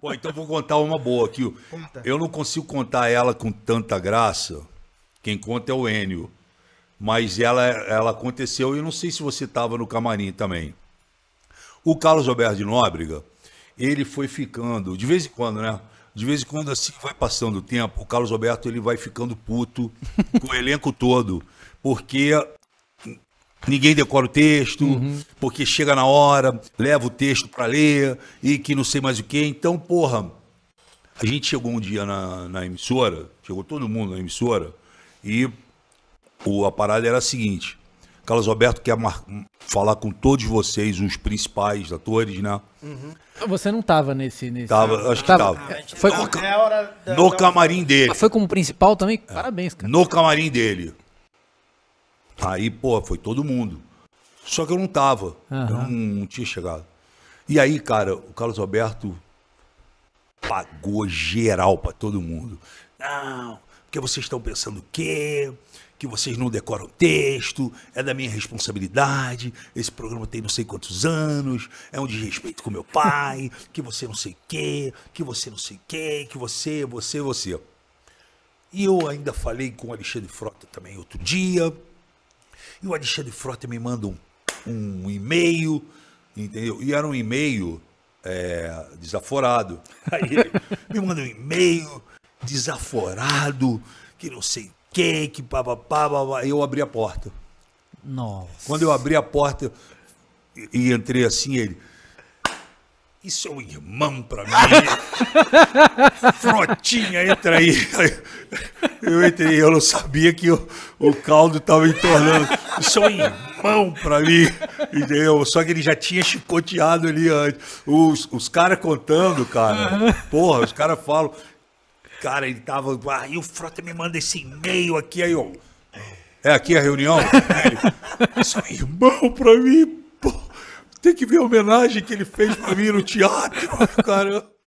Pô, então vou contar uma boa aqui. Eu não consigo contar ela com tanta graça. Quem conta é o Enio. Mas ela, ela aconteceu, e eu não sei se você estava no camarim também. O Carlos Alberto de Nóbrega, ele foi ficando, de vez em quando, né? De vez em quando, assim, vai passando o tempo, o Carlos Alberto ele vai ficando puto com o elenco todo, porque ninguém decora o texto, uhum. porque chega na hora, leva o texto para ler e que não sei mais o que. Então, porra, a gente chegou um dia na, na emissora, chegou todo mundo na emissora e o, a parada era a seguinte. Carlos Alberto quer falar com todos vocês, os principais atores, né? Uhum. Você não estava nesse, nesse. Tava, acho que estava. Foi no, da, no camarim dele. Ah, foi como principal também? É. Parabéns, cara. No camarim dele. Aí, pô, foi todo mundo. Só que eu não tava. Uhum. Eu não, não tinha chegado. E aí, cara, o Carlos Alberto pagou geral para todo mundo. Não, porque vocês estão pensando o quê? Que vocês não decoram o texto, é da minha responsabilidade, esse programa tem não sei quantos anos, é um desrespeito com meu pai, que você não sei o quê, que você não sei o quê, que você, você, você. E eu ainda falei com o Alexandre Frota também outro dia. E o Alexandre Frota me manda um, um e-mail, entendeu? E era um e-mail é, desaforado. Aí ele me manda um e-mail desaforado, que não sei quem, que papapá, eu abri a porta. Nossa. Quando eu abri a porta e, e entrei assim, ele. Isso é um irmão pra mim. Frotinha, entra aí. Eu entrei, eu não sabia que o, o caldo estava entornando. Isso é irmão para mim, entendeu? Só que ele já tinha chicoteado ali antes. Os, os caras contando, cara. Porra, os caras falam. Cara, ele tava. Aí ah, o Frota me manda esse e-mail aqui, aí ó É aqui a reunião? Ele, isso é irmão para mim, porra. Tem que ver a homenagem que ele fez para mim no teatro, caramba.